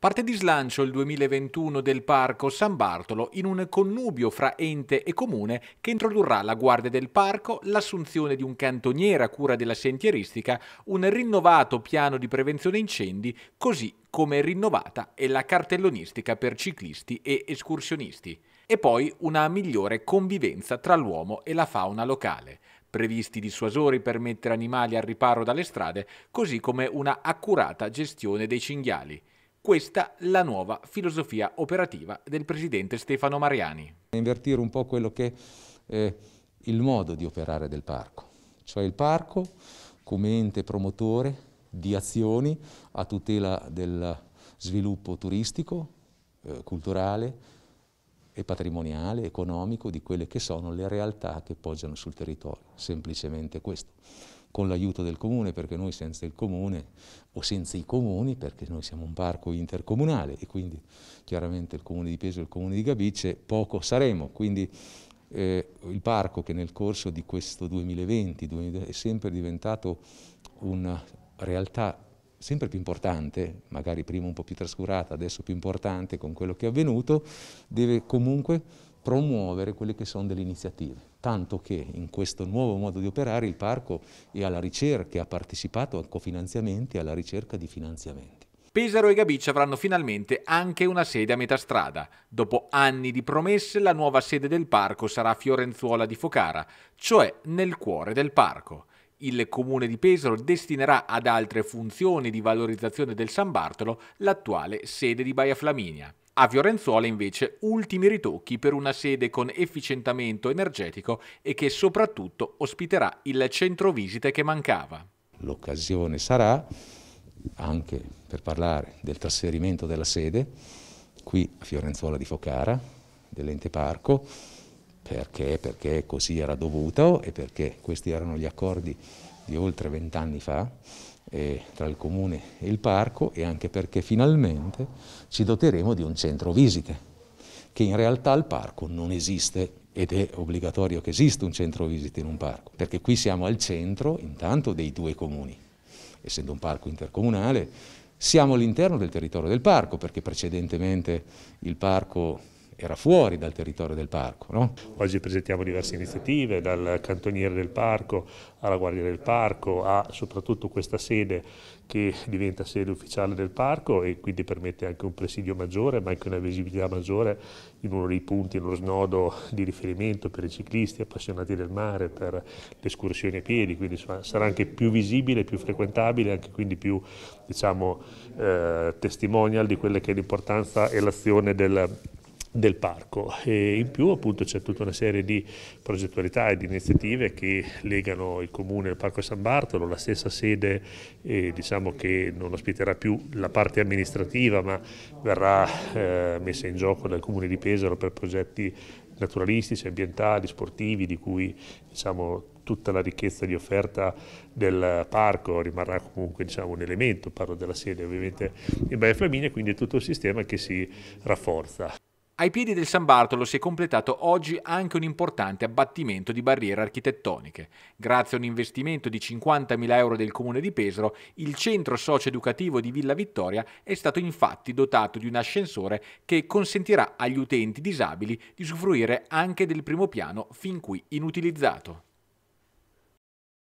Parte di slancio il 2021 del Parco San Bartolo in un connubio fra ente e comune che introdurrà la guardia del parco, l'assunzione di un cantoniere a cura della sentieristica, un rinnovato piano di prevenzione incendi, così come rinnovata è la cartellonistica per ciclisti e escursionisti. E poi una migliore convivenza tra l'uomo e la fauna locale previsti dissuasori per mettere animali al riparo dalle strade, così come una accurata gestione dei cinghiali. Questa la nuova filosofia operativa del presidente Stefano Mariani. Invertire un po' quello che è il modo di operare del parco, cioè il parco come ente promotore di azioni a tutela del sviluppo turistico, eh, culturale e patrimoniale, economico di quelle che sono le realtà che poggiano sul territorio, semplicemente questo con l'aiuto del comune, perché noi senza il comune o senza i comuni, perché noi siamo un parco intercomunale e quindi chiaramente il comune di Peso e il comune di Gabice poco saremo. Quindi eh, il parco che nel corso di questo 2020 è sempre diventato una realtà sempre più importante, magari prima un po' più trascurata, adesso più importante con quello che è avvenuto, deve comunque promuovere quelle che sono delle iniziative, tanto che in questo nuovo modo di operare il parco è alla ricerca, ha partecipato a cofinanziamenti e alla ricerca di finanziamenti. Pesaro e Gabiccia avranno finalmente anche una sede a metà strada. Dopo anni di promesse, la nuova sede del parco sarà a Fiorenzuola di Focara, cioè nel cuore del parco. Il comune di Pesaro destinerà ad altre funzioni di valorizzazione del San Bartolo l'attuale sede di Baia Flaminia. A Fiorenzuola invece ultimi ritocchi per una sede con efficientamento energetico e che soprattutto ospiterà il centro visite che mancava. L'occasione sarà anche per parlare del trasferimento della sede qui a Fiorenzuola di Focara dell'ente parco perché, perché così era dovuto e perché questi erano gli accordi di oltre vent'anni fa eh, tra il comune e il parco e anche perché finalmente ci doteremo di un centro visite, che in realtà al parco non esiste ed è obbligatorio che esista un centro visite in un parco, perché qui siamo al centro intanto dei due comuni, essendo un parco intercomunale, siamo all'interno del territorio del parco, perché precedentemente il parco era fuori dal territorio del parco. No? Oggi presentiamo diverse iniziative, dal cantoniere del parco alla guardia del parco, a soprattutto questa sede che diventa sede ufficiale del parco e quindi permette anche un presidio maggiore, ma anche una visibilità maggiore in uno dei punti, in uno snodo di riferimento per i ciclisti appassionati del mare, per le escursioni a piedi, quindi sarà anche più visibile, più frequentabile, anche quindi più diciamo, eh, testimonial di quella che è l'importanza e l'azione del del parco e in più appunto c'è tutta una serie di progettualità e di iniziative che legano il comune al parco San Bartolo, la stessa sede eh, diciamo che non ospiterà più la parte amministrativa ma verrà eh, messa in gioco dal comune di Pesaro per progetti naturalistici, ambientali, sportivi di cui diciamo tutta la ricchezza di offerta del parco rimarrà comunque diciamo, un elemento, parlo della sede ovviamente in Baia Flaminia, quindi è tutto un sistema che si rafforza. Ai piedi del San Bartolo si è completato oggi anche un importante abbattimento di barriere architettoniche. Grazie a un investimento di 50.000 euro del comune di Pesaro, il centro socio-educativo di Villa Vittoria è stato infatti dotato di un ascensore che consentirà agli utenti disabili di usufruire anche del primo piano fin qui inutilizzato.